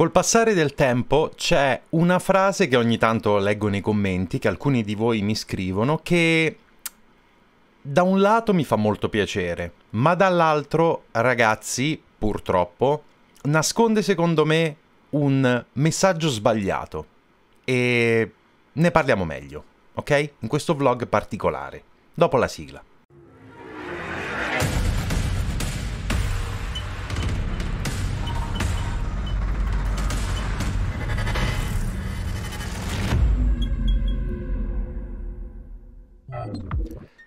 Col passare del tempo c'è una frase che ogni tanto leggo nei commenti, che alcuni di voi mi scrivono, che da un lato mi fa molto piacere, ma dall'altro, ragazzi, purtroppo, nasconde secondo me un messaggio sbagliato. E ne parliamo meglio, ok? In questo vlog particolare, dopo la sigla.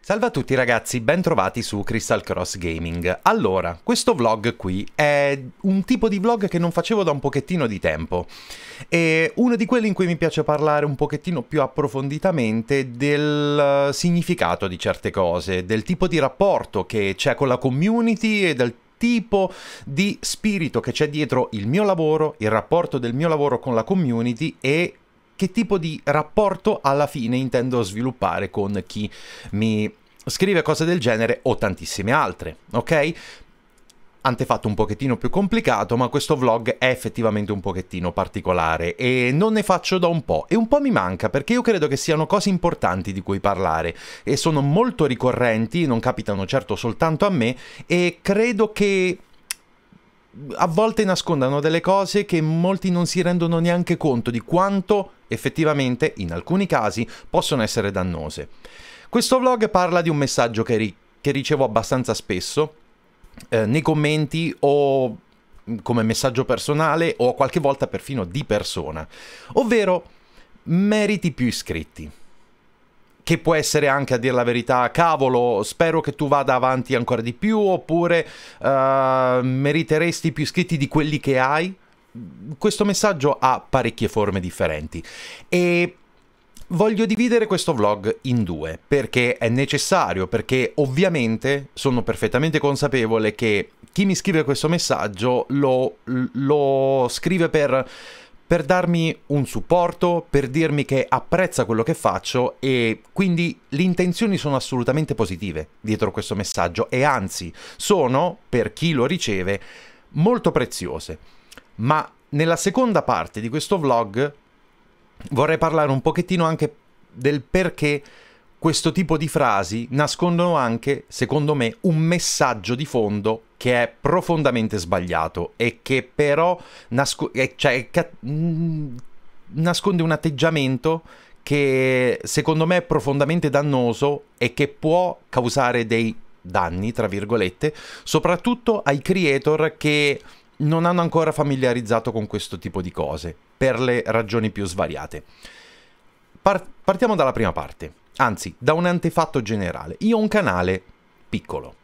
Salve a tutti ragazzi, bentrovati su Crystal Cross Gaming. Allora, questo vlog qui è un tipo di vlog che non facevo da un pochettino di tempo. È uno di quelli in cui mi piace parlare un pochettino più approfonditamente del eh, significato di certe cose, del tipo di rapporto che c'è con la community e del tipo di spirito che c'è dietro il mio lavoro, il rapporto del mio lavoro con la community e che tipo di rapporto alla fine intendo sviluppare con chi mi scrive cose del genere o tantissime altre, ok? antefatto un pochettino più complicato, ma questo vlog è effettivamente un pochettino particolare e non ne faccio da un po' e un po' mi manca perché io credo che siano cose importanti di cui parlare e sono molto ricorrenti, non capitano certo soltanto a me e credo che a volte nascondano delle cose che molti non si rendono neanche conto di quanto effettivamente in alcuni casi possono essere dannose. Questo vlog parla di un messaggio che, ri che ricevo abbastanza spesso eh, nei commenti o mm, come messaggio personale o qualche volta perfino di persona, ovvero meriti più iscritti che può essere anche a dire la verità, cavolo, spero che tu vada avanti ancora di più, oppure uh, meriteresti più iscritti di quelli che hai, questo messaggio ha parecchie forme differenti e voglio dividere questo vlog in due perché è necessario, perché ovviamente sono perfettamente consapevole che chi mi scrive questo messaggio lo, lo scrive per per darmi un supporto, per dirmi che apprezza quello che faccio e quindi le intenzioni sono assolutamente positive dietro questo messaggio e anzi sono, per chi lo riceve, molto preziose ma nella seconda parte di questo vlog vorrei parlare un pochettino anche del perché questo tipo di frasi nascondono anche, secondo me, un messaggio di fondo che è profondamente sbagliato e che però nasco- cioè, mm, nasconde un atteggiamento che secondo me è profondamente dannoso e che può causare dei danni, tra virgolette, soprattutto ai creator che non hanno ancora familiarizzato con questo tipo di cose, per le ragioni più svariate. Par- partiamo dalla prima parte, anzi, da un antefatto generale. Io ho un canale piccolo,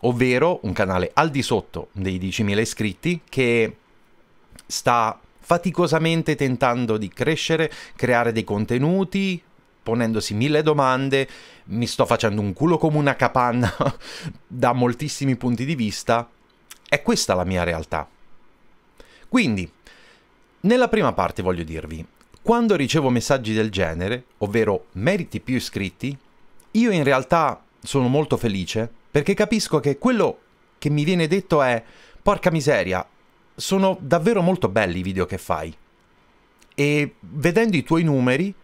ovvero un canale al di sotto dei 10.000 iscritti che sta faticosamente tentando di crescere, creare dei contenuti, ponendosi mille domande, mi sto facendo un culo come una capanna da moltissimi punti di vista, è questa la mia realtà. Quindi, nella prima parte voglio dirvi, quando ricevo messaggi del genere, ovvero meriti più iscritti, io in realtà sono molto felice perché capisco che quello che mi viene detto è porca miseria, sono davvero molto belli i video che fai. E vedendo i tuoi numeri,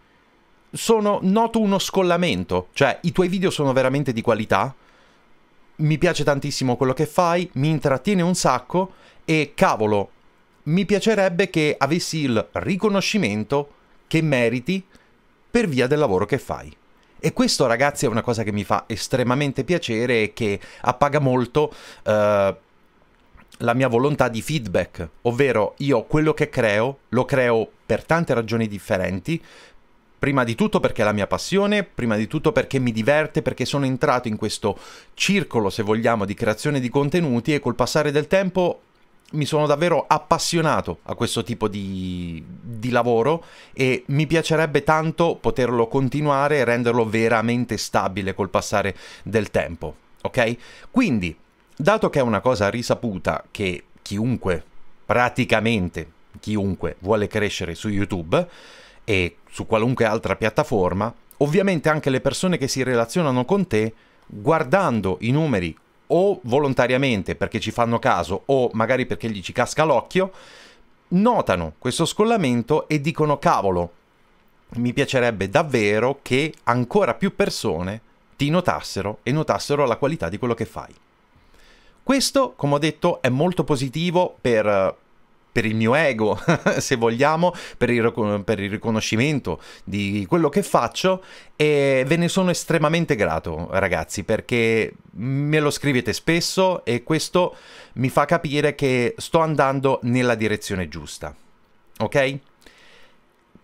sono, noto uno scollamento, cioè i tuoi video sono veramente di qualità, mi piace tantissimo quello che fai, mi intrattiene un sacco e cavolo, mi piacerebbe che avessi il riconoscimento che meriti per via del lavoro che fai. E questo ragazzi è una cosa che mi fa estremamente piacere e che appaga molto eh, la mia volontà di feedback, ovvero io quello che creo lo creo per tante ragioni differenti, prima di tutto perché è la mia passione, prima di tutto perché mi diverte, perché sono entrato in questo circolo, se vogliamo, di creazione di contenuti e col passare del tempo mi sono davvero appassionato a questo tipo di, di lavoro e mi piacerebbe tanto poterlo continuare e renderlo veramente stabile col passare del tempo, ok? Quindi, dato che è una cosa risaputa che chiunque, praticamente chiunque, vuole crescere su YouTube, e su qualunque altra piattaforma, ovviamente anche le persone che si relazionano con te, guardando i numeri o volontariamente perché ci fanno caso o magari perché gli ci casca l'occhio, notano questo scollamento e dicono cavolo, mi piacerebbe davvero che ancora più persone ti notassero e notassero la qualità di quello che fai. Questo, come ho detto, è molto positivo per per il mio ego, se vogliamo, per il, per il, riconoscimento di quello che faccio e ve ne sono estremamente grato ragazzi perché me lo scrivete spesso e questo mi fa capire che sto andando nella direzione giusta, ok?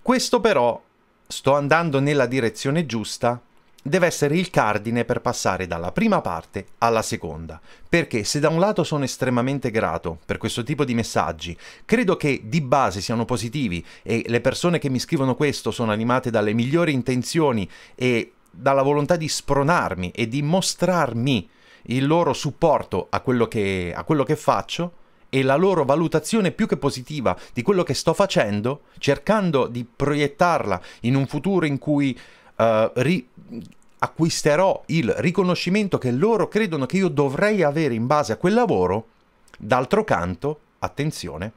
Questo però sto andando nella direzione giusta deve essere il cardine per passare dalla prima parte alla seconda, perché se da un lato sono estremamente grato per questo tipo di messaggi, credo che di base siano positivi e le persone che mi scrivono questo sono animate dalle migliori intenzioni e dalla volontà di spronarmi e di mostrarmi il loro supporto a quello che, a quello che faccio, e la loro valutazione più che positiva di quello che sto facendo, cercando di proiettarla in un futuro in cui uh, ri- acquisterò il riconoscimento che loro credono che io dovrei avere in base a quel lavoro, d'altro canto, attenzione,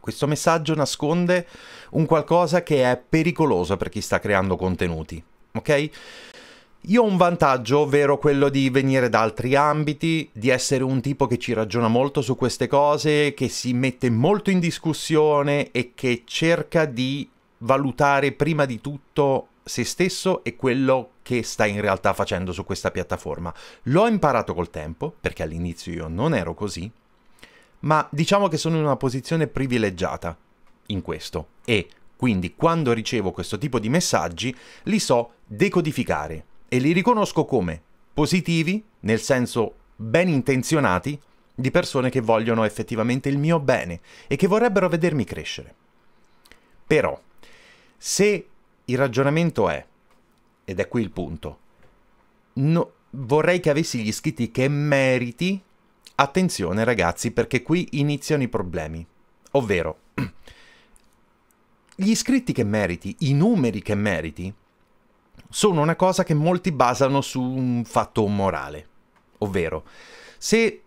questo messaggio nasconde un qualcosa che è pericoloso per chi sta creando contenuti, ok? Io ho un vantaggio, ovvero quello di venire da altri ambiti, di essere un tipo che ci ragiona molto su queste cose, che si mette molto in discussione e che cerca di valutare prima di tutto se stesso e quello che stai in realtà facendo su questa piattaforma. L'ho imparato col tempo, perché all'inizio io non ero così, ma diciamo che sono in una posizione privilegiata in questo e quindi quando ricevo questo tipo di messaggi li so decodificare e li riconosco come positivi, nel senso ben intenzionati, di persone che vogliono effettivamente il mio bene e che vorrebbero vedermi crescere. Però, se il ragionamento è, ed è qui il punto, no, vorrei che avessi gli iscritti che meriti. Attenzione ragazzi perché qui iniziano i problemi. Ovvero, gli iscritti che meriti, i numeri che meriti, sono una cosa che molti basano su un fatto morale. Ovvero, se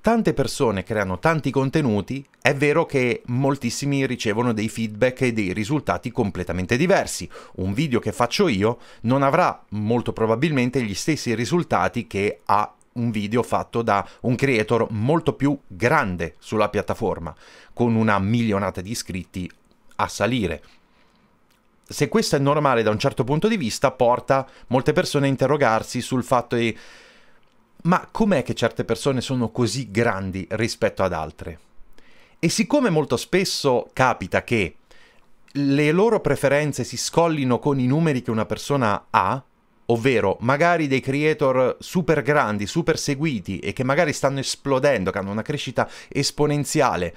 tante persone creano tanti contenuti, è vero che moltissimi ricevono dei feedback e dei risultati completamente diversi. Un video che faccio io non avrà molto probabilmente gli stessi risultati che ha un video fatto da un creator molto più grande sulla piattaforma, con una milionata di iscritti a salire. Se questo è normale da un certo punto di vista, porta molte persone a interrogarsi sul fatto di ma com'è che certe persone sono così grandi rispetto ad altre? E siccome molto spesso capita che le loro preferenze si scollino con i numeri che una persona ha, ovvero magari dei creator super grandi, super seguiti e che magari stanno esplodendo, che hanno una crescita esponenziale,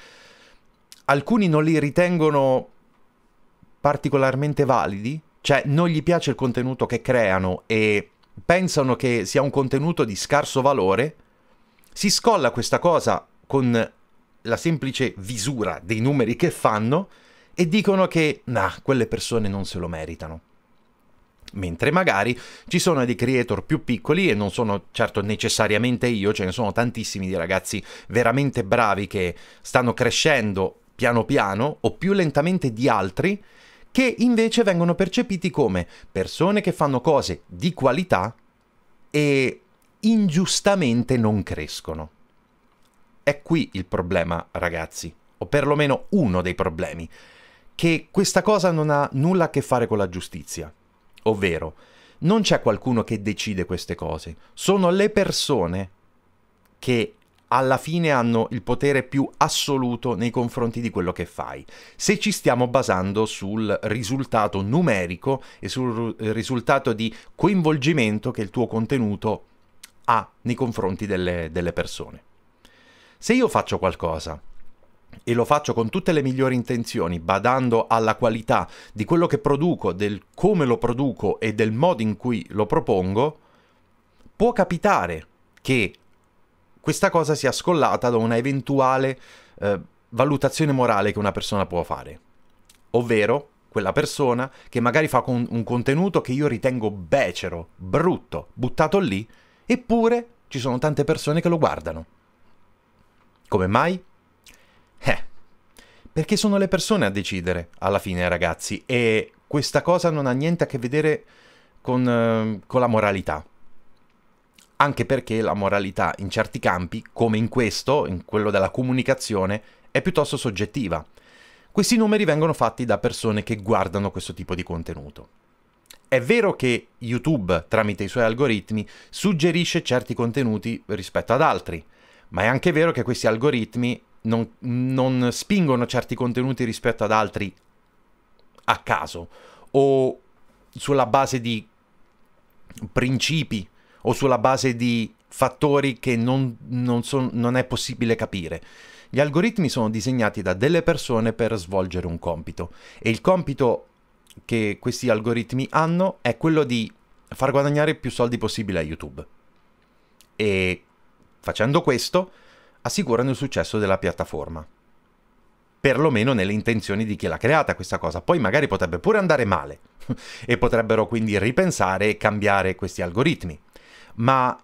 alcuni non li ritengono particolarmente validi, cioè non gli piace il contenuto che creano e pensano che sia un contenuto di scarso valore, si scolla questa cosa con la semplice visura dei numeri che fanno e dicono che, nah, quelle persone non se lo meritano. Mentre magari ci sono dei creator più piccoli e non sono certo necessariamente io, ce ne sono tantissimi di ragazzi veramente bravi che stanno crescendo piano piano o più lentamente di altri che invece vengono percepiti come persone che fanno cose di qualità e ingiustamente non crescono. È qui il problema, ragazzi, o perlomeno uno dei problemi, che questa cosa non ha nulla a che fare con la giustizia. Ovvero, non c'è qualcuno che decide queste cose, sono le persone che alla fine hanno il potere più assoluto nei confronti di quello che fai. Se ci stiamo basando sul risultato numerico e sul risultato di coinvolgimento che il tuo contenuto ha nei confronti delle, delle persone. Se io faccio qualcosa e lo faccio con tutte le migliori intenzioni, badando alla qualità di quello che produco, del come lo produco e del modo in cui lo propongo, può capitare che questa cosa sia scollata da una eventuale eh, valutazione morale che una persona può fare. Ovvero quella persona che magari fa con un contenuto che io ritengo becero, brutto, buttato lì, eppure ci sono tante persone che lo guardano. Come mai? Eh, perché sono le persone a decidere alla fine, ragazzi, e questa cosa non ha niente a che vedere con, eh, con la moralità anche perché la moralità in certi campi, come in questo, in quello della comunicazione, è piuttosto soggettiva. Questi numeri vengono fatti da persone che guardano questo tipo di contenuto. È vero che YouTube, tramite i suoi algoritmi, suggerisce certi contenuti rispetto ad altri, ma è anche vero che questi algoritmi non, non spingono certi contenuti rispetto ad altri a caso o sulla base di principi o sulla base di fattori che non, non, son, non è possibile capire. Gli algoritmi sono disegnati da delle persone per svolgere un compito e il compito che questi algoritmi hanno è quello di far guadagnare più soldi possibile a YouTube. E facendo questo assicurano il successo della piattaforma. Perlomeno nelle intenzioni di chi l'ha creata questa cosa. Poi magari potrebbe pure andare male e potrebbero quindi ripensare e cambiare questi algoritmi ma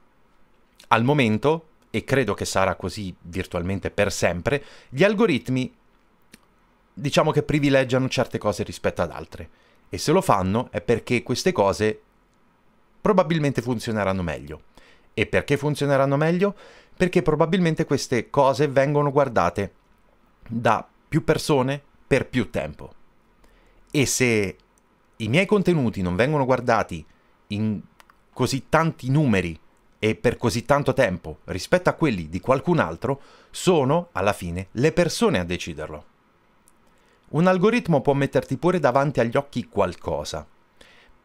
al momento, e credo che sarà così virtualmente per sempre, gli algoritmi diciamo che privilegiano certe cose rispetto ad altre. E se lo fanno è perché queste cose probabilmente funzioneranno meglio. E perché funzioneranno meglio? Perché probabilmente queste cose vengono guardate da più persone per più tempo. E se i miei contenuti non vengono guardati in così tanti numeri e per così tanto tempo rispetto a quelli di qualcun altro, sono alla fine le persone a deciderlo. Un algoritmo può metterti pure davanti agli occhi qualcosa,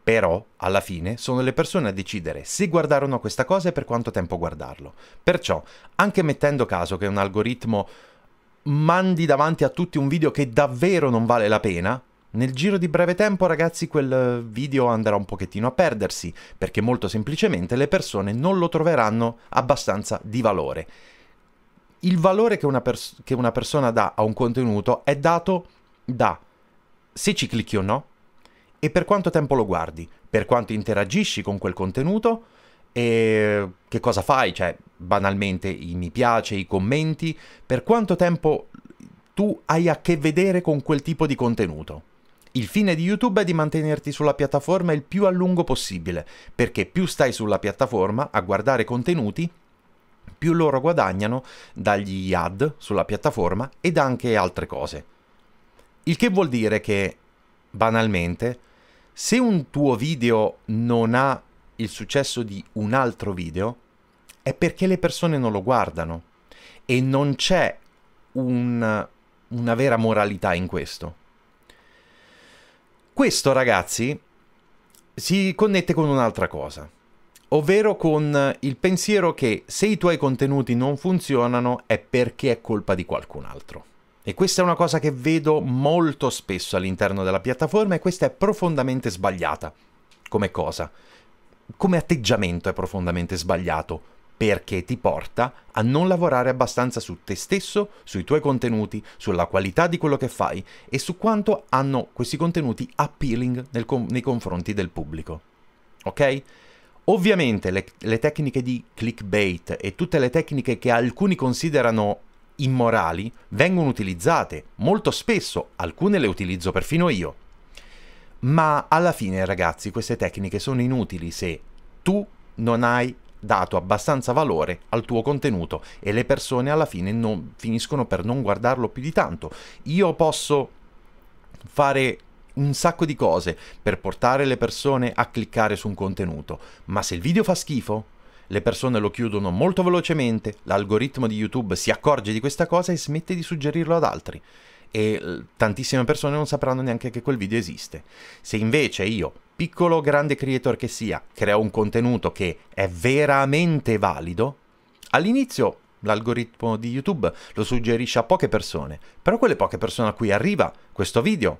però alla fine sono le persone a decidere se guardare o no questa cosa e per quanto tempo guardarlo. Perciò, anche mettendo caso che un algoritmo mandi davanti a tutti un video che davvero non vale la pena, nel giro di breve tempo, ragazzi, quel video andrà un pochettino a perdersi, perché molto semplicemente le persone non lo troveranno abbastanza di valore. Il valore che una, pers- che una persona dà a un contenuto è dato da se ci clicchi o no, e per quanto tempo lo guardi, per quanto interagisci con quel contenuto e che cosa fai, cioè banalmente i mi piace, i commenti, per quanto tempo tu hai a che vedere con quel tipo di contenuto. Il fine di YouTube è di mantenerti sulla piattaforma il più a lungo possibile, perché più stai sulla piattaforma a guardare contenuti, più loro guadagnano dagli ad sulla piattaforma ed anche altre cose. Il che vuol dire che, banalmente, se un tuo video non ha il successo di un altro video, è perché le persone non lo guardano e non c'è un, una vera moralità in questo. Questo, ragazzi, si connette con un'altra cosa, ovvero con il pensiero che se i tuoi contenuti non funzionano è perché è colpa di qualcun altro. E questa è una cosa che vedo molto spesso all'interno della piattaforma e questa è profondamente sbagliata come cosa. Come atteggiamento è profondamente sbagliato perché ti porta a non lavorare abbastanza su te stesso, sui tuoi contenuti, sulla qualità di quello che fai e su quanto hanno questi contenuti appealing com- nei confronti del pubblico. Ok? Ovviamente le, le tecniche di clickbait e tutte le tecniche che alcuni considerano immorali vengono utilizzate molto spesso, alcune le utilizzo perfino io. Ma alla fine, ragazzi, queste tecniche sono inutili se tu non hai dato abbastanza valore al tuo contenuto e le persone alla fine non, finiscono per non guardarlo più di tanto. Io posso fare un sacco di cose per portare le persone a cliccare su un contenuto, ma se il video fa schifo, le persone lo chiudono molto velocemente, l'algoritmo di YouTube si accorge di questa cosa e smette di suggerirlo ad altri e tantissime persone non sapranno neanche che quel video esiste. Se invece io, piccolo o grande creator che sia, creo un contenuto che è veramente valido, all'inizio l'algoritmo di YouTube lo suggerisce a poche persone, però quelle poche persone a cui arriva questo video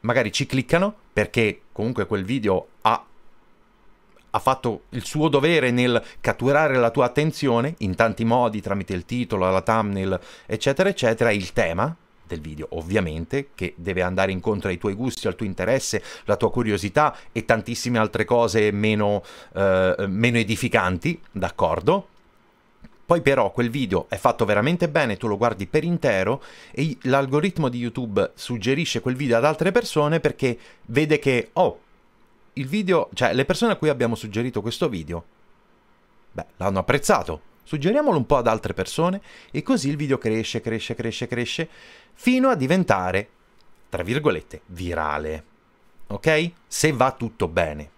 magari ci cliccano perché comunque quel video ha, ha, fatto il suo dovere nel catturare la tua attenzione in tanti modi, tramite il titolo, la thumbnail, eccetera, eccetera, il tema, del video, ovviamente, che deve andare incontro ai tuoi gusti, al tuo interesse, alla tua curiosità e tantissime altre cose meno, eh, meno edificanti, d'accordo? Poi però quel video è fatto veramente bene, tu lo guardi per intero e l'algoritmo di YouTube suggerisce quel video ad altre persone perché vede che, oh, il video, cioè le persone a cui abbiamo suggerito questo video, beh, l'hanno apprezzato, Suggeriamolo un po' ad altre persone e così il video cresce, cresce, cresce, cresce, fino a diventare, tra virgolette, virale. Ok? Se va tutto bene.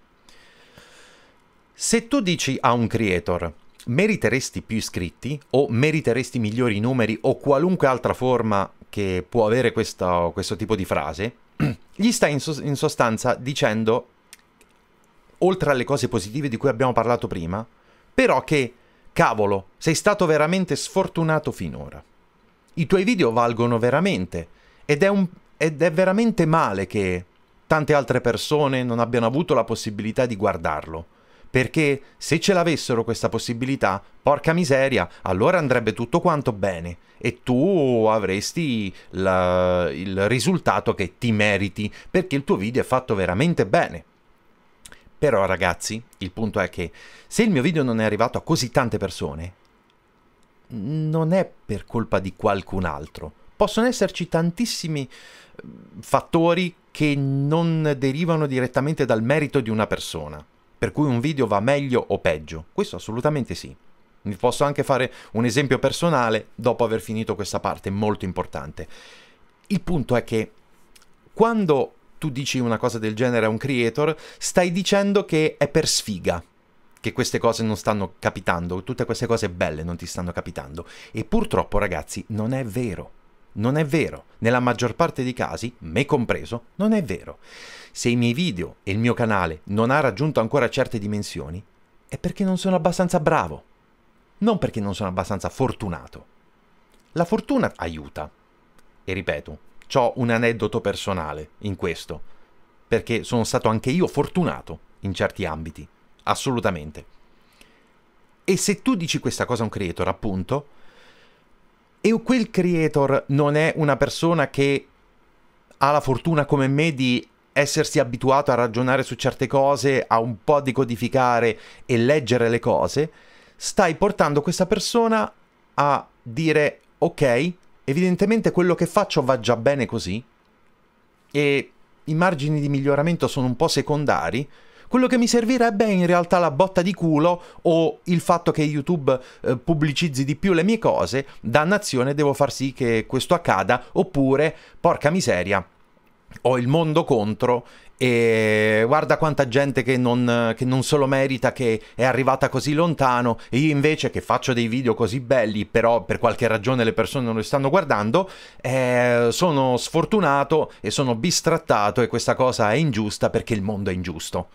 Se tu dici a un creator meriteresti più iscritti o meriteresti migliori numeri o qualunque altra forma che può avere questo, questo tipo di frase, gli stai in, so- in sostanza dicendo, oltre alle cose positive di cui abbiamo parlato prima, però che Cavolo, sei stato veramente sfortunato finora. I tuoi video valgono veramente ed è, un, ed è veramente male che tante altre persone non abbiano avuto la possibilità di guardarlo. Perché se ce l'avessero questa possibilità, porca miseria, allora andrebbe tutto quanto bene e tu avresti la, il risultato che ti meriti perché il tuo video è fatto veramente bene. Però ragazzi, il punto è che se il mio video non è arrivato a così tante persone, non è per colpa di qualcun altro. Possono esserci tantissimi eh, fattori che non derivano direttamente dal merito di una persona, per cui un video va meglio o peggio. Questo assolutamente sì. Vi posso anche fare un esempio personale dopo aver finito questa parte molto importante. Il punto è che quando tu dici una cosa del genere a un creator, stai dicendo che è per sfiga che queste cose non stanno capitando, tutte queste cose belle non ti stanno capitando. E purtroppo, ragazzi, non è vero. Non è vero. Nella maggior parte dei casi, me compreso, non è vero. Se i miei video e il mio canale non ha raggiunto ancora certe dimensioni, è perché non sono abbastanza bravo. Non perché non sono abbastanza fortunato. La fortuna aiuta. E ripeto, ho un aneddoto personale in questo, perché sono stato anche io fortunato in certi ambiti, assolutamente. E se tu dici questa cosa a un creator, appunto, e quel creator non è una persona che ha la fortuna come me di essersi abituato a ragionare su certe cose, a un po' decodificare e leggere le cose, stai portando questa persona a dire ok, Evidentemente quello che faccio va già bene così e i margini di miglioramento sono un po' secondari. Quello che mi servirebbe è in realtà la botta di culo o il fatto che YouTube eh, pubblicizzi di più le mie cose. Dannazione, devo far sì che questo accada. Oppure, porca miseria, ho il mondo contro e guarda quanta gente che non, che non se lo merita, che è arrivata così lontano e io invece che faccio dei video così belli, però per qualche ragione le persone non lo stanno guardando, eh, sono sfortunato e sono bistrattato e questa cosa è ingiusta perché il mondo è ingiusto.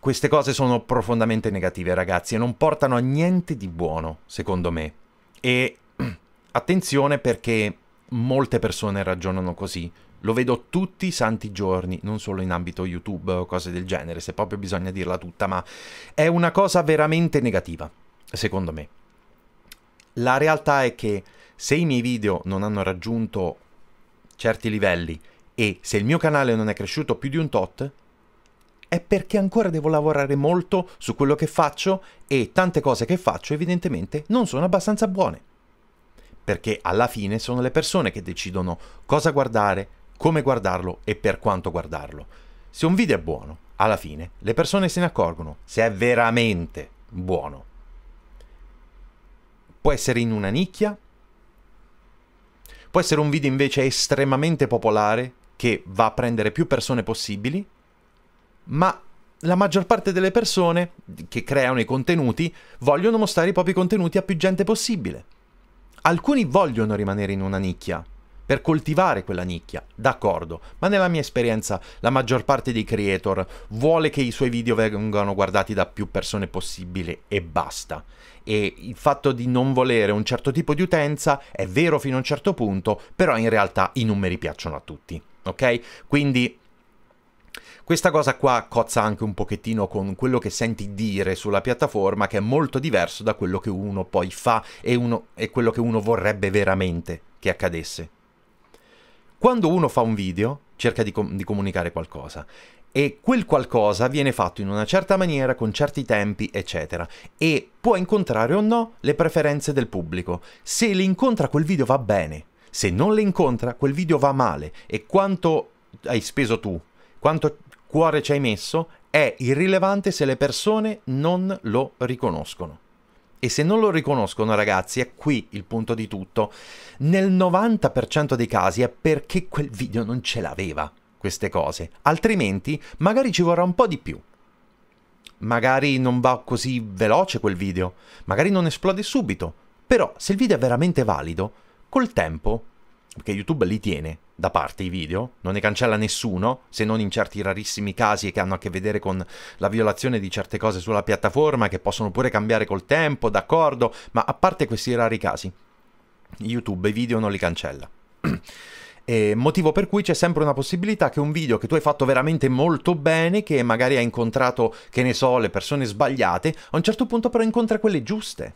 Queste cose sono profondamente negative ragazzi e non portano a niente di buono, secondo me. E attenzione perché molte persone ragionano così lo vedo tutti i santi giorni, non solo in ambito YouTube o cose del genere, se proprio bisogna dirla tutta, ma è una cosa veramente negativa, secondo me. La realtà è che se i miei video non hanno raggiunto certi livelli e se il mio canale non è cresciuto più di un tot, è perché ancora devo lavorare molto su quello che faccio e tante cose che faccio evidentemente non sono abbastanza buone. Perché alla fine sono le persone che decidono cosa guardare, come guardarlo e per quanto guardarlo. Se un video è buono, alla fine le persone se ne accorgono se è veramente buono. Può essere in una nicchia, può essere un video invece estremamente popolare che va a prendere più persone possibili, ma la maggior parte delle persone che creano i contenuti vogliono mostrare i propri contenuti a più gente possibile. Alcuni vogliono rimanere in una nicchia, per coltivare quella nicchia, d'accordo, ma nella mia esperienza la maggior parte dei creator vuole che i suoi video vengano guardati da più persone possibile e basta. E il fatto di non volere un certo tipo di utenza è vero fino a un certo punto, però in realtà i numeri piacciono a tutti, ok? Quindi... Questa cosa qua cozza anche un pochettino con quello che senti dire sulla piattaforma, che è molto diverso da quello che uno poi fa e, uno, e quello che uno vorrebbe veramente che accadesse. Quando uno fa un video, cerca di, com- di comunicare qualcosa e quel qualcosa viene fatto in una certa maniera, con certi tempi, eccetera, e può incontrare o no le preferenze del pubblico. Se le incontra quel video va bene, se non le incontra quel video va male e quanto hai speso tu, quanto cuore ci hai messo, è irrilevante se le persone non lo riconoscono. E se non lo riconoscono ragazzi, è qui il punto di tutto. Nel 90% dei casi è perché quel video non ce l'aveva queste cose, altrimenti magari ci vorrà un po' di più. Magari non va così veloce quel video, magari non esplode subito, però se il video è veramente valido, col tempo, perché YouTube li tiene, da parte i video, non ne cancella nessuno, se non in certi rarissimi casi che hanno a che vedere con la violazione di certe cose sulla piattaforma, che possono pure cambiare col tempo, d'accordo, ma a parte questi rari casi, YouTube i video non li cancella. E motivo per cui c'è sempre una possibilità che un video che tu hai fatto veramente molto bene, che magari ha incontrato, che ne so, le persone sbagliate, a un certo punto però incontra quelle giuste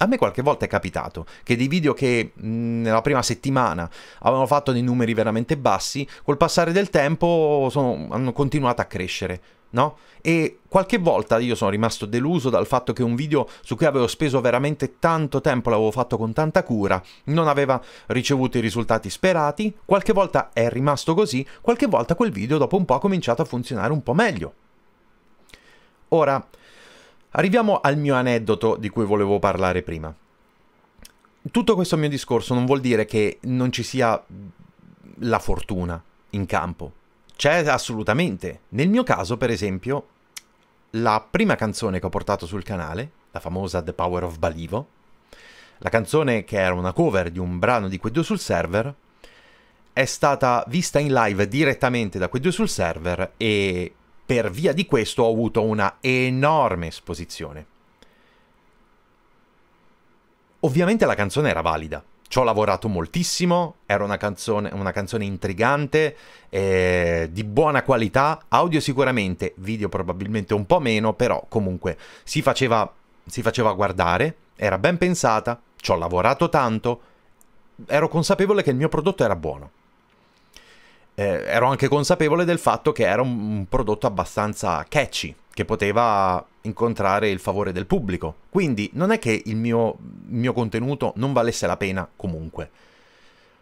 a me qualche volta è capitato che dei video che mh, nella prima settimana avevano fatto dei numeri veramente bassi, col passare del tempo sono, hanno continuato a crescere. No? E qualche volta io sono rimasto deluso dal fatto che un video su cui avevo speso veramente tanto tempo, l'avevo fatto con tanta cura, non aveva ricevuto i risultati sperati, qualche volta è rimasto così, qualche volta quel video dopo un po' ha cominciato a funzionare un po' meglio. Ora, Arriviamo al mio aneddoto di cui volevo parlare prima. Tutto questo mio discorso non vuol dire che non ci sia la fortuna in campo. C'è assolutamente. Nel mio caso, per esempio, la prima canzone che ho portato sul canale, la famosa The Power of Balivo, la canzone che era una cover di un brano di quei due sul server, è stata vista in live direttamente da quei due sul server e per via di questo ho avuto una enorme esposizione. Ovviamente la canzone era valida, ci ho lavorato moltissimo, era una canzone, una canzone intrigante, eh, di buona qualità, audio sicuramente, video probabilmente un po' meno, però comunque si faceva, si faceva guardare, era ben pensata, ci ho lavorato tanto, ero consapevole che il mio prodotto era buono eh, ero anche consapevole del fatto che era un, un prodotto abbastanza catchy, che poteva incontrare il favore del pubblico. Quindi non è che il mio, il mio contenuto non valesse la pena comunque.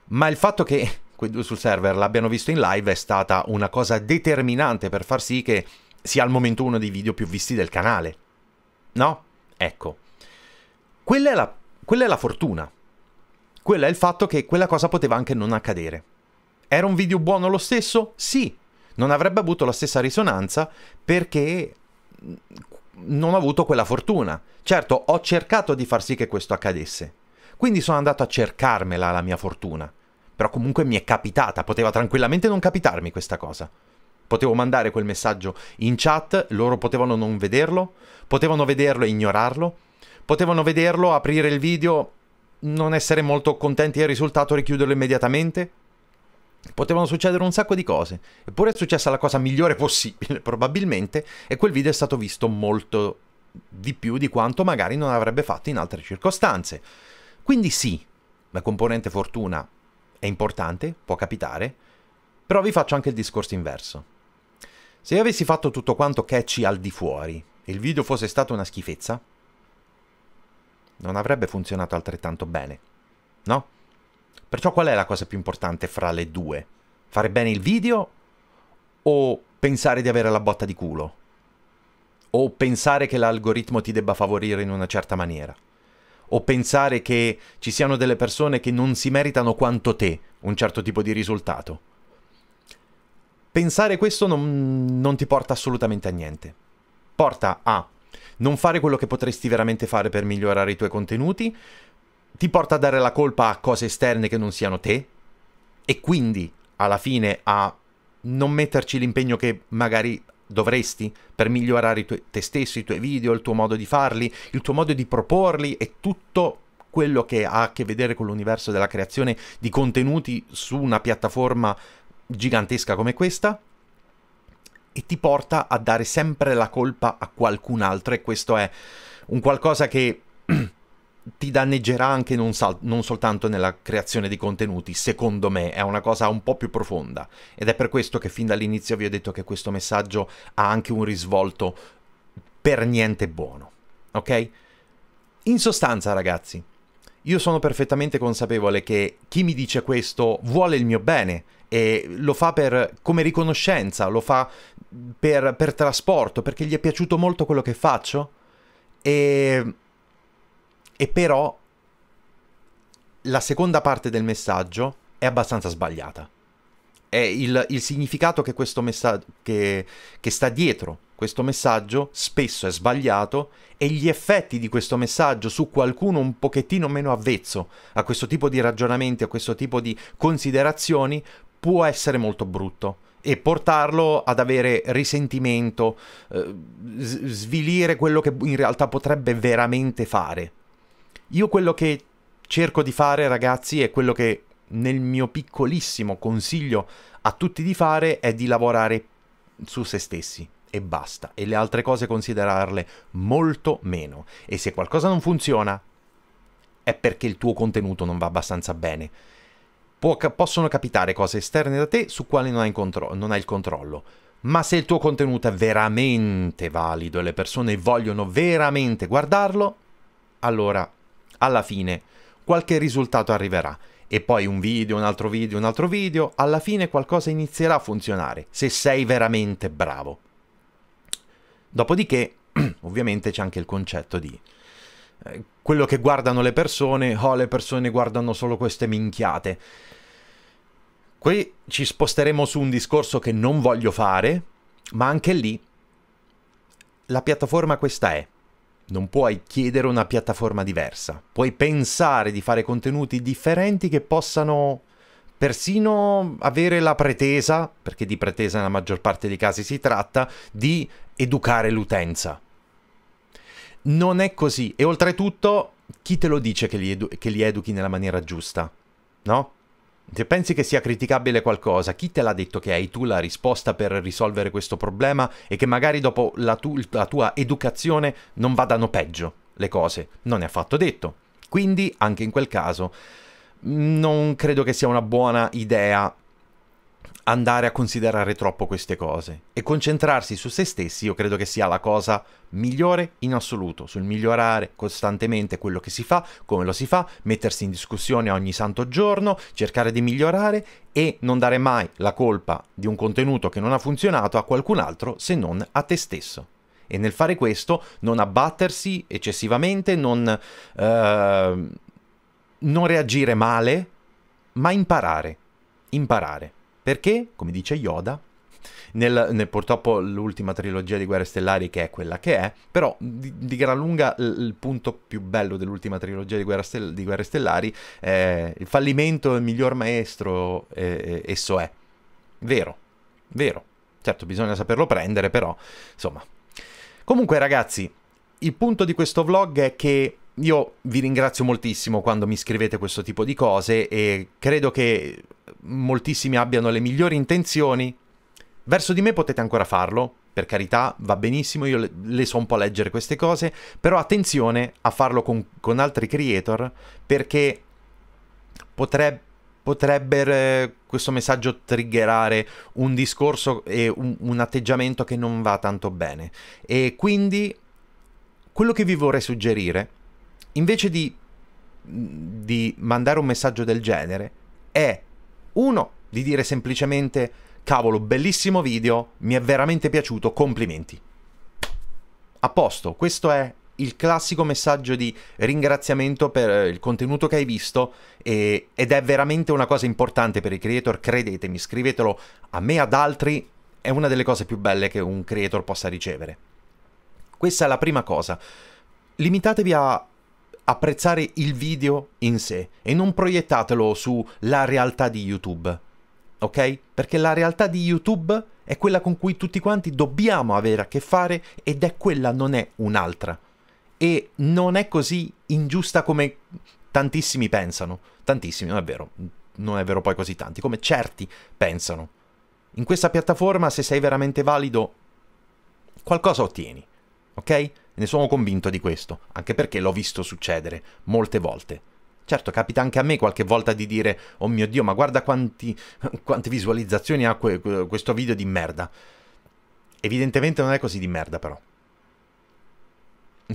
Ma il fatto che quei due sul server l'abbiano visto in live è stata una cosa determinante per far sì che sia al momento uno dei video più visti del canale. No? Ecco. Quella è la, quella è la fortuna. Quello è il fatto che quella cosa poteva anche non accadere. Era un video buono lo stesso? Sì. Non avrebbe avuto la stessa risonanza perché mm, non ho avuto quella fortuna. Certo, ho cercato di far sì che questo accadesse. Quindi sono andato a cercarmela la mia fortuna. Però comunque mi è capitata, poteva tranquillamente non capitarmi questa cosa. Potevo mandare quel messaggio in chat, loro potevano non vederlo, potevano vederlo e ignorarlo, potevano vederlo, aprire il video, non essere molto contenti del risultato, e richiuderlo immediatamente, Potevano succedere un sacco di cose, eppure è successa la cosa migliore possibile, probabilmente, e quel video è stato visto molto di più di quanto magari non avrebbe fatto in altre circostanze. Quindi sì, la componente fortuna è importante, può capitare, però vi faccio anche il discorso inverso. Se io avessi fatto tutto quanto catchy al di fuori e il video fosse stato una schifezza, non avrebbe funzionato altrettanto bene, no? Perciò qual è la cosa più importante fra le due? Fare bene il video o pensare di avere la botta di culo? O pensare che l'algoritmo ti debba favorire in una certa maniera? O pensare che ci siano delle persone che non si meritano quanto te un certo tipo di risultato? Pensare questo non, non ti porta assolutamente a niente. Porta a non fare quello che potresti veramente fare per migliorare i tuoi contenuti, ti porta a dare la colpa a cose esterne che non siano te e quindi alla fine a non metterci l'impegno che magari dovresti per migliorare tuoi, te stesso, i tuoi video, il tuo modo di farli, il tuo modo di proporli e tutto quello che ha a che vedere con l'universo della creazione di contenuti su una piattaforma gigantesca come questa e ti porta a dare sempre la colpa a qualcun altro e questo è un qualcosa che ti danneggerà anche non, non, soltanto nella creazione di contenuti, secondo me, è una cosa un po' più profonda ed è per questo che fin dall'inizio vi ho detto che questo messaggio ha anche un risvolto per niente buono, ok? In sostanza, ragazzi, io sono perfettamente consapevole che chi mi dice questo vuole il mio bene e lo fa per, come riconoscenza, lo fa per, per trasporto, perché gli è piaciuto molto quello che faccio e e però la seconda parte del messaggio è abbastanza sbagliata. È il, il significato che, messa- che, che sta dietro questo messaggio spesso è sbagliato e gli effetti di questo messaggio su qualcuno un pochettino meno avvezzo a questo tipo di ragionamenti, a questo tipo di considerazioni, può essere molto brutto e portarlo ad avere risentimento, eh, svilire quello che in realtà potrebbe veramente fare io quello che cerco di fare, ragazzi, e quello che nel mio piccolissimo consiglio a tutti di fare è di lavorare su se stessi e basta, e le altre cose considerarle molto meno. E se qualcosa non funziona, è perché il tuo contenuto non va abbastanza bene. Può, possono capitare cose esterne da te su quali non hai, contro- non hai il controllo. Ma se il tuo contenuto è veramente valido e le persone vogliono veramente guardarlo, allora alla fine qualche risultato arriverà e poi un video, un altro video, un altro video, alla fine qualcosa inizierà a funzionare se sei veramente bravo. Dopodiché, ovviamente c'è anche il concetto di eh, quello che guardano le persone, oh le persone guardano solo queste minchiate. Qui ci sposteremo su un discorso che non voglio fare, ma anche lì la piattaforma questa è. Non puoi chiedere una piattaforma diversa. Puoi pensare di fare contenuti differenti che possano persino avere la pretesa, perché di pretesa nella maggior parte dei casi si tratta, di educare l'utenza. Non è così. E oltretutto, chi te lo dice che li, edu che li educhi nella maniera giusta? No? Se pensi che sia criticabile qualcosa, chi te l'ha detto che hai tu la risposta per risolvere questo problema e che magari dopo la, tu la tua educazione non vadano peggio le cose? Non è affatto detto. Quindi, anche in quel caso, non credo che sia una buona idea andare a considerare troppo queste cose e concentrarsi su se stessi io credo che sia la cosa migliore in assoluto, sul migliorare costantemente quello che si fa, come lo si fa, mettersi in discussione ogni santo giorno, cercare di migliorare e non dare mai la colpa di un contenuto che non ha funzionato a qualcun altro se non a te stesso. E nel fare questo non abbattersi eccessivamente, non, eh, non reagire male, ma imparare, imparare. Perché, come dice Yoda, nel, nel, purtroppo l'ultima trilogia di Guerre Stellari che è quella che è, però di, di gran lunga il, il, punto più bello dell'ultima trilogia di, Stel di Guerre Stellari è il fallimento del miglior maestro eh, esso è. Vero, vero. Certo, bisogna saperlo prendere, però, insomma. Comunque ragazzi, il punto di questo vlog è che io vi ringrazio moltissimo quando mi scrivete questo tipo di cose e credo che moltissimi abbiano le migliori intenzioni. Verso di me potete ancora farlo, per carità, va benissimo, io le, le, so un po' leggere queste cose, però attenzione a farlo con, con altri creator perché potrebbe, potrebbe eh, questo messaggio triggerare un discorso e un, un atteggiamento che non va tanto bene. E quindi quello che vi vorrei suggerire invece di, di mandare un messaggio del genere è uno di dire semplicemente cavolo, bellissimo video, mi è veramente piaciuto, complimenti. A posto, questo è il classico messaggio di ringraziamento per eh, il contenuto che hai visto e, ed è veramente una cosa importante per i creator, credetemi, scrivetelo a me, ad altri, è una delle cose più belle che un creator possa ricevere. Questa è la prima cosa. Limitatevi a apprezzare il video in sé e non proiettatelo sulla realtà di YouTube. Ok? Perché la realtà di YouTube è quella con cui tutti quanti dobbiamo avere a che fare ed è quella, non è un'altra. E non è così ingiusta come tantissimi pensano. Tantissimi, non è vero. Non è vero poi così tanti, come certi pensano. In questa piattaforma, se sei veramente valido, qualcosa ottieni. Ok? ne sono convinto di questo, anche perché l'ho visto succedere molte volte. Certo, capita anche a me qualche volta di dire, oh mio Dio, ma guarda quanti, quante visualizzazioni ha que questo video di merda. Evidentemente non è così di merda però.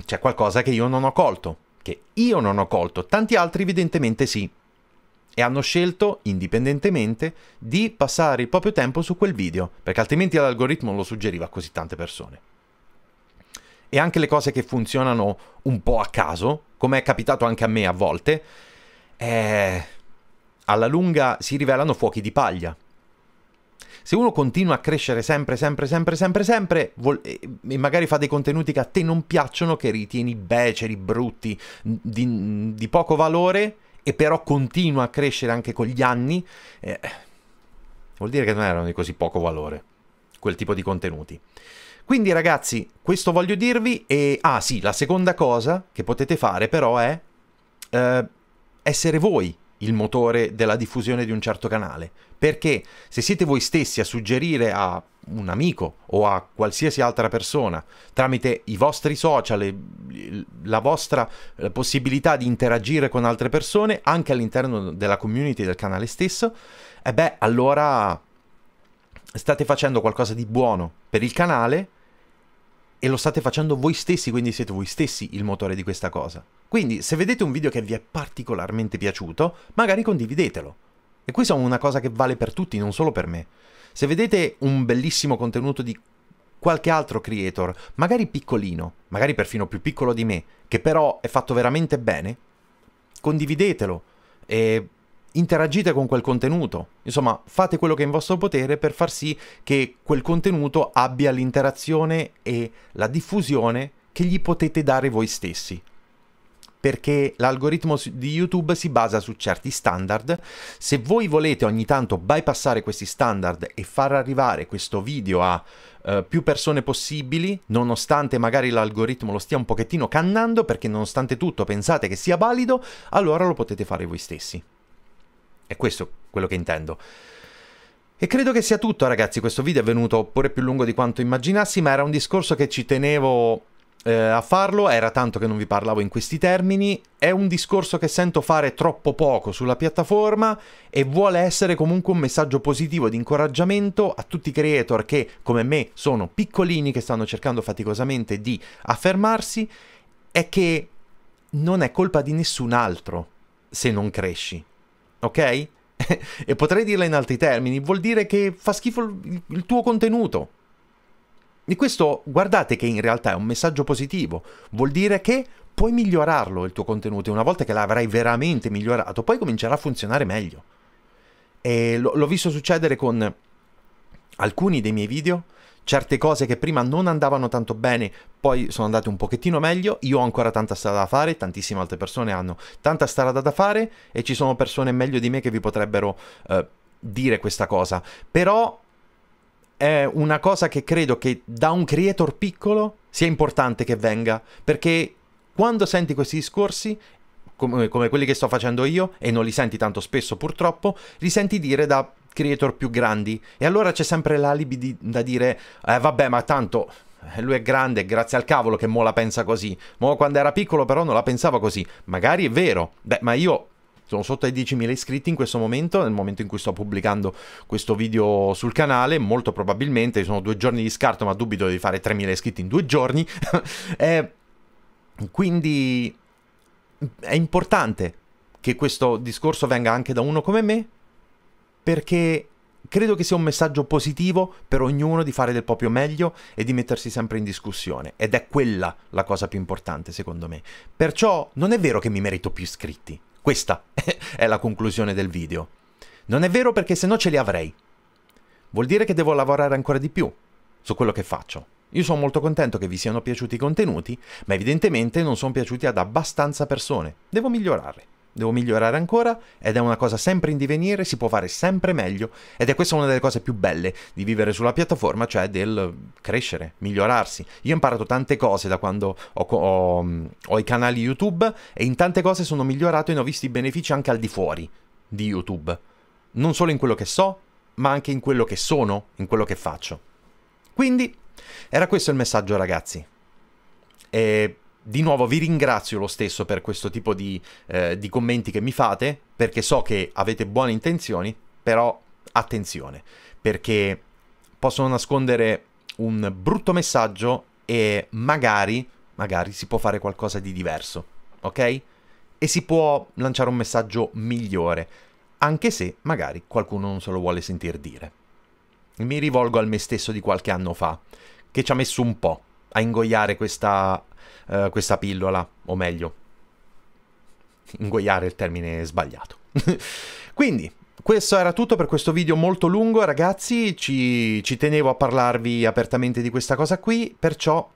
C'è qualcosa che io non ho colto, che io non ho colto, tanti altri evidentemente sì. E hanno scelto, indipendentemente, di passare il proprio tempo su quel video, perché altrimenti l'algoritmo lo suggeriva a così tante persone e anche le cose che funzionano un po' a caso, come è capitato anche a me a volte, eh, alla lunga si rivelano fuochi di paglia. Se uno continua a crescere sempre, sempre, sempre, sempre, sempre, e magari fa dei contenuti che a te non piacciono, che ritieni beceri, brutti, di, di poco valore, e però continua a crescere anche con gli anni, eh, vuol dire che non erano di così poco valore quel tipo di contenuti. Quindi ragazzi, questo voglio dirvi e... Ah sì, la seconda cosa che potete fare però è eh, essere voi il motore della diffusione di un certo canale. Perché se siete voi stessi a suggerire a un amico o a qualsiasi altra persona tramite i vostri social, la vostra eh, possibilità di interagire con altre persone anche all'interno della community del canale stesso, e eh beh, allora state facendo qualcosa di buono per il canale e lo state facendo voi stessi, quindi siete voi stessi il motore di questa cosa. Quindi se vedete un video che vi è particolarmente piaciuto, magari condividetelo. E questa è una cosa che vale per tutti, non solo per me. Se vedete un bellissimo contenuto di qualche altro creator, magari piccolino, magari perfino più piccolo di me, che però è fatto veramente bene, condividetelo e interagite con quel contenuto, insomma fate quello che è in vostro potere per far sì che quel contenuto abbia l'interazione e la diffusione che gli potete dare voi stessi. Perché l'algoritmo di YouTube si basa su certi standard. Se voi volete ogni tanto bypassare questi standard e far arrivare questo video a eh, più persone possibili, nonostante magari l'algoritmo lo stia un pochettino cannando, perché nonostante tutto pensate che sia valido, allora lo potete fare voi stessi. È questo quello che intendo. E credo che sia tutto ragazzi, questo video è venuto pure più lungo di quanto immaginassi, ma era un discorso che ci tenevo eh, a farlo, era tanto che non vi parlavo in questi termini, è un discorso che sento fare troppo poco sulla piattaforma e vuole essere comunque un messaggio positivo di incoraggiamento a tutti i creator che come me sono piccolini, che stanno cercando faticosamente di affermarsi, è che non è colpa di nessun altro se non cresci ok? e potrei dirla in altri termini, vuol dire che fa schifo il, tuo contenuto. E questo, guardate che in realtà è un messaggio positivo, vuol dire che puoi migliorarlo il tuo contenuto e una volta che l'avrai veramente migliorato, poi comincerà a funzionare meglio. E l'ho visto succedere con alcuni dei miei video certe cose che prima non andavano tanto bene, poi sono andate un pochettino meglio, io ho ancora tanta strada da fare, tantissime altre persone hanno tanta strada da fare e ci sono persone meglio di me che vi potrebbero eh, dire questa cosa, però è una cosa che credo che da un creator piccolo sia importante che venga, perché quando senti questi discorsi come, come, quelli che sto facendo io, e non li senti tanto spesso purtroppo, li senti dire da creator più grandi e allora c'è sempre l'alibi di, da dire eh, vabbè ma tanto eh, lui è grande, grazie al cavolo che mo la pensa così. Mo quando era piccolo però non la pensava così. Magari è vero. Beh, ma io sono sotto ai 10.000 iscritti in questo momento, nel momento in cui sto pubblicando questo video sul canale, molto probabilmente sono due giorni di scarto, ma dubito di fare 3.000 iscritti in due giorni. eh, quindi è importante che questo discorso venga anche da uno come me, perché credo che sia un messaggio positivo per ognuno di fare del proprio meglio e di mettersi sempre in discussione ed è quella la cosa più importante secondo me. Perciò non è vero che mi merito più iscritti, questa è la conclusione del video. Non è vero perché se no ce li avrei. Vuol dire che devo lavorare ancora di più su quello che faccio. Io sono molto contento che vi siano piaciuti i contenuti, ma evidentemente non sono piaciuti ad abbastanza persone. Devo migliorare devo migliorare ancora ed è una cosa sempre in divenire, si può fare sempre meglio ed è questa una delle cose più belle di vivere sulla piattaforma, cioè del crescere, migliorarsi. Io ho imparato tante cose da quando ho, ho, ho i canali YouTube e in tante cose sono migliorato e ne ho visti benefici anche al di fuori di YouTube, non solo in quello che so, ma anche in quello che sono, in quello che faccio. Quindi era questo il messaggio ragazzi. E di nuovo vi ringrazio lo stesso per questo tipo di, eh, di commenti che mi fate, perché so che avete buone intenzioni, però attenzione, perché possono nascondere un brutto messaggio e magari, magari si può fare qualcosa di diverso, ok? E si può lanciare un messaggio migliore, anche se magari qualcuno non se lo vuole sentire dire. Mi rivolgo al me stesso di qualche anno fa, che ci ha messo un po' a ingoiare questa eh, questa pillola, o meglio, ingoiare il termine sbagliato. Quindi, questo era tutto per questo video molto lungo, ragazzi, ci, ci tenevo a parlarvi apertamente di questa cosa qui, perciò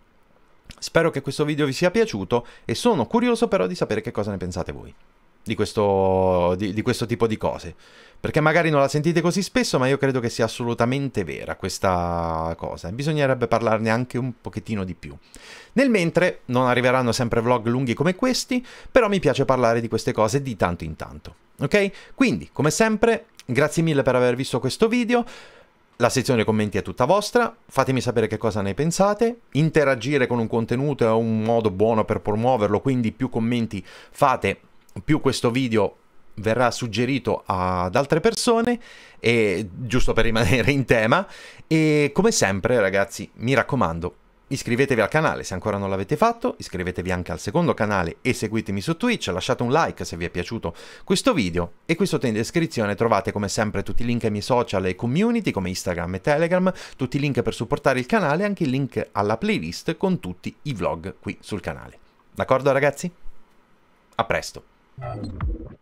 spero che questo video vi sia piaciuto e sono curioso però di sapere che cosa ne pensate voi di questo, di, di questo tipo di cose. Perché magari non la sentite così spesso, ma io credo che sia assolutamente vera questa cosa. Bisognerebbe parlarne anche un pochettino di più. Nel mentre non arriveranno sempre vlog lunghi come questi, però mi piace parlare di queste cose di tanto in tanto. Ok? Quindi, come sempre, grazie mille per aver visto questo video. La sezione commenti è tutta vostra, fatemi sapere che cosa ne pensate, interagire con un contenuto è un modo buono per promuoverlo, quindi più commenti fate più questo video verrà suggerito ad altre persone, e, giusto per rimanere in tema. E come sempre, ragazzi, mi raccomando, iscrivetevi al canale se ancora non l'avete fatto, iscrivetevi anche al secondo canale e seguitemi su Twitch, lasciate un like se vi è piaciuto questo video e qui sotto in descrizione trovate come sempre tutti i link ai miei social e community come Instagram e Telegram, tutti i link per supportare il canale e anche il link alla playlist con tutti i vlog qui sul canale. D'accordo ragazzi? A presto! Um,